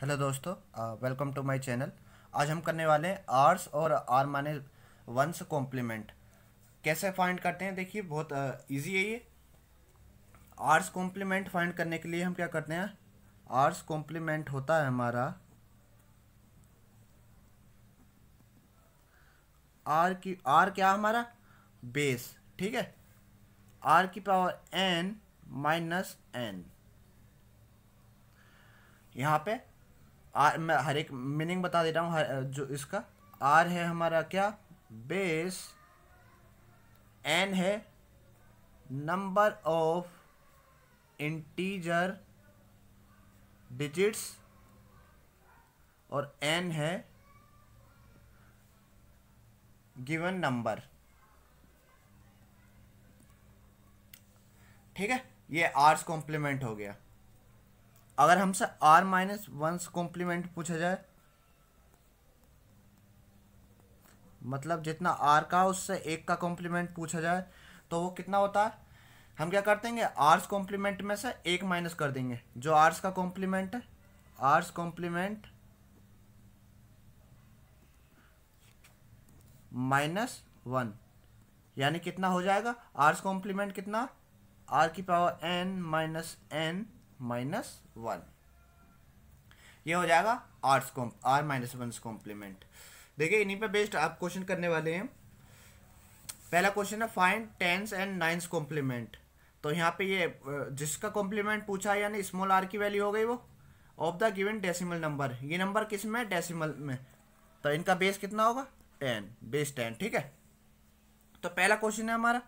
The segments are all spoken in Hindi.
हेलो दोस्तों वेलकम टू माय चैनल आज हम करने वाले हैं आर्स और आर माने वंस कॉम्प्लीमेंट कैसे फाइंड करते हैं देखिए बहुत इजी है ये आर्स कॉम्प्लीमेंट फाइंड करने के लिए हम क्या करते हैं आर्स कॉम्प्लीमेंट होता है हमारा आर की आर क्या हमारा बेस ठीक है आर की पावर एन माइनस एन यहाँ पे आर मैं हर एक मीनिंग बता देता हूँ जो इसका आर है हमारा क्या बेस एन है नंबर ऑफ इंटीजर डिजिट्स और एन है गिवन नंबर ठीक है ये आर्स कॉम्प्लीमेंट हो गया अगर हमसे आर माइनस वन कॉम्प्लीमेंट पूछा जाए मतलब जितना आर का उससे एक का कॉम्प्लीमेंट पूछा जाए तो वो कितना होता है हम क्या कर देंगे आर्स कॉम्प्लीमेंट में से एक माइनस कर देंगे जो आर्स का कॉम्प्लीमेंट है आर्स कॉम्प्लीमेंट माइनस वन यानी कितना हो जाएगा आर्स कॉम्प्लीमेंट कितना आर की power N minus N minus one ये हो जाएगा आर कॉम आर माइनस वन कॉम्प्लीमेंट देखिए इन्हीं पे बेस्ड आप क्वेश्चन करने वाले हैं पहला क्वेश्चन है find ten's and nine's complement तो यहाँ पे ये जिसका कॉम्प्लीमेंट पूछा है यानी स्मॉल आर की वैल्यू हो गई वो of the given decimal number ये नंबर किस में डेसिमल में तो इनका बेस कितना होगा टेन बेस टेन ठीक है तो पहला क्वेश्चन है हमारा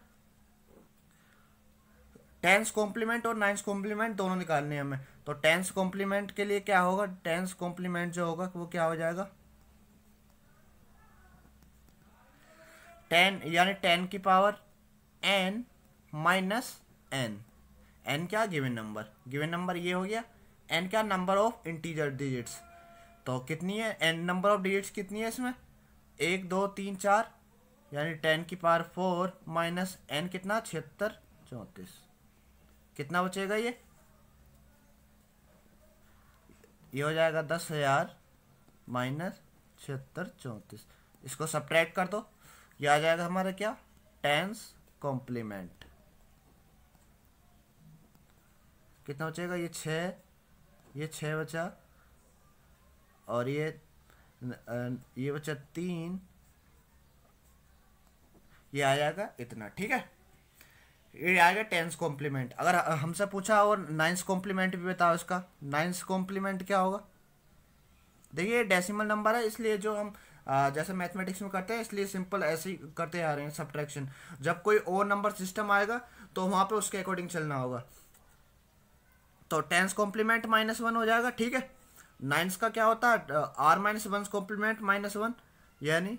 टेंस कॉम्प्लीमेंट और नाइन्स कॉम्प्लीमेंट दोनों निकालने हैं हमें तो टेंस कॉम्प्लीमेंट के लिए क्या होगा टेंस कॉम्प्लीमेंट जो होगा वो क्या हो जाएगा टेन यानी टेन की power N minus N N क्या गिवन नंबर गिवन नंबर ये हो गया एन क्या नंबर ऑफ इंटीजर डिजिट्स तो कितनी है एन नंबर ऑफ डिजिट्स कितनी है इसमें एक दो तीन चार यानी टेन की पावर फोर माइनस एन कितना छिहत्तर चौंतीस कितना बचेगा ये ये हो जाएगा दस हजार माइनस छिहत्तर चौंतीस इसको सब्ट्रैक्ट कर दो ये आ जाएगा हमारा क्या टेंस कॉम्प्लीमेंट कितना बचेगा ये छ ये छ बचा और ये ये बचा तीन ये आ जाएगा इतना ठीक है ये आएगा टेंस कॉम्प्लीमेंट अगर हमसे पूछा और नाइन्स कॉम्प्लीमेंट भी बताओ इसका नाइन्स कॉम्प्लीमेंट क्या होगा देखिए डेसिमल नंबर है इसलिए जो हम जैसे मैथमेटिक्स में करते हैं इसलिए सिंपल ऐसे ही करते आ रहे हैं सब्ट्रैक्शन जब कोई और नंबर सिस्टम आएगा तो वहाँ पे उसके अकॉर्डिंग चलना होगा तो टेंस कॉम्प्लीमेंट माइनस वन हो जाएगा ठीक है नाइन्स का क्या होता है R minus one complement minus one यानी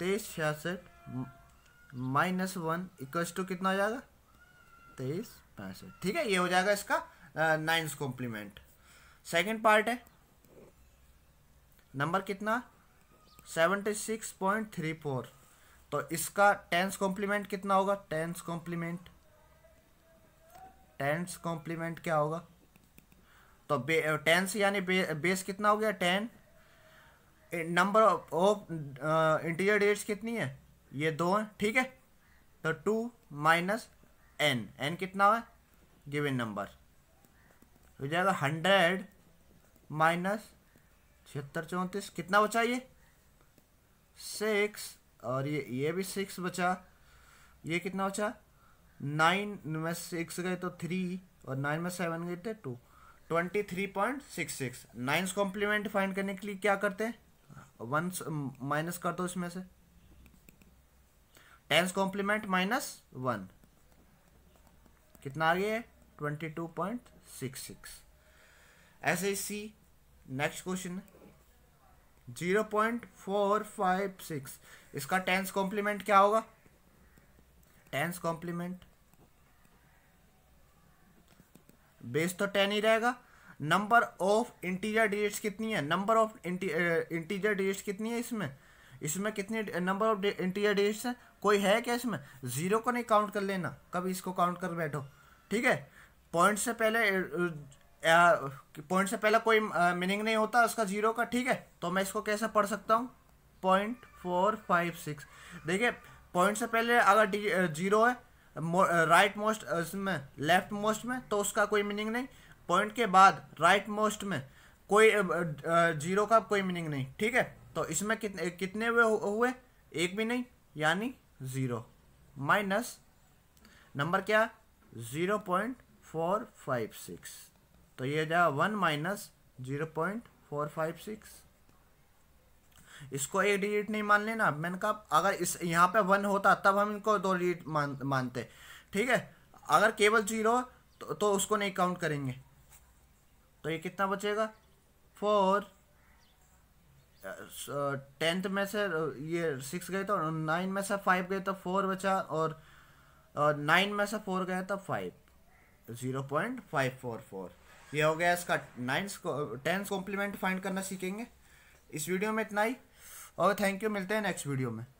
तेईस छियासठ माइनस वन इक्वस टू कितना हो जाएगा तेईस पैंसठ ठीक है ये हो जाएगा इसका नाइन्स कॉम्प्लीमेंट सेकेंड पार्ट है नंबर कितना seventy six point three four तो इसका टेंस कॉम्प्लीमेंट कितना होगा टेंस कॉम्प्लीमेंट टेंस कॉम्प्लीमेंट क्या होगा तो टेंस यानी बे, बेस कितना हो गया ten number of interior dates कितनी है ये दो हैं ठीक है तो टू माइनस एन एन कितना है गिवन नंबर हो जाएगा हंड्रेड माइनस छिहत्तर चौंतीस कितना बचा ये सिक्स और ये ये भी सिक्स बचा ये कितना बचा नाइन में सिक्स गए तो थ्री और नाइन में सेवन गए थे two twenty three point six six nines complement find करने के लिए क्या करते हैं वंस माइनस कर दो इसमें से टेंस कॉम्प्लीमेंट माइनस वन कितना आ गया है twenty two point six six ऐसे ही see next question zero point four five six इसका टेंस कॉम्प्लीमेंट क्या होगा टेंस कॉम्प्लीमेंट बेस तो टेन ही रहेगा नंबर ऑफ इंटीजर डिजिट्स कितनी है नंबर ऑफ इंटीजर डिजिट्स कितनी है इसमें इसमें कितनी नंबर ऑफ इंटीजर डिजिट्स है कोई है क्या इसमें ज़ीरो को नहीं काउंट कर लेना कभी इसको काउंट कर बैठो ठीक है पॉइंट से पहले पॉइंट से पहले कोई मीनिंग नहीं होता उसका ज़ीरो का ठीक है तो मैं इसको कैसे पढ़ सकता हूँ पॉइंट फोर फाइव सिक्स देखिए पॉइंट से पहले अगर जीरो है राइट मोस्ट इसमें लेफ्ट मोस्ट में तो उसका कोई मीनिंग नहीं पॉइंट के बाद राइट मोस्ट में कोई जीरो का कोई मीनिंग नहीं ठीक है तो इसमें कितने कितने हुए हुए एक भी नहीं यानी ज़ीरो माइनस नंबर क्या zero point four five six तो ये जाएगा one minus zero point four five six इसको एक डिजिट नहीं मान लेना मैंने कहा अगर इस यहाँ पे वन होता तब हम इनको दो डिजिट मान मानते ठीक है अगर केवल जीरो तो, तो उसको नहीं काउंट करेंगे तो ये कितना बचेगा फोर टेंथ में से ये सिक्स गए तो नाइन में से फाइव गए तो फोर बचा और नाइन में से फोर गया तो five zero point five four four ये हो गया इसका नाइन्थ टेंथ कॉम्प्लीमेंट फाइंड करना सीखेंगे इस वीडियो में इतना ही और थैंक यू मिलते हैं नेक्स्ट वीडियो में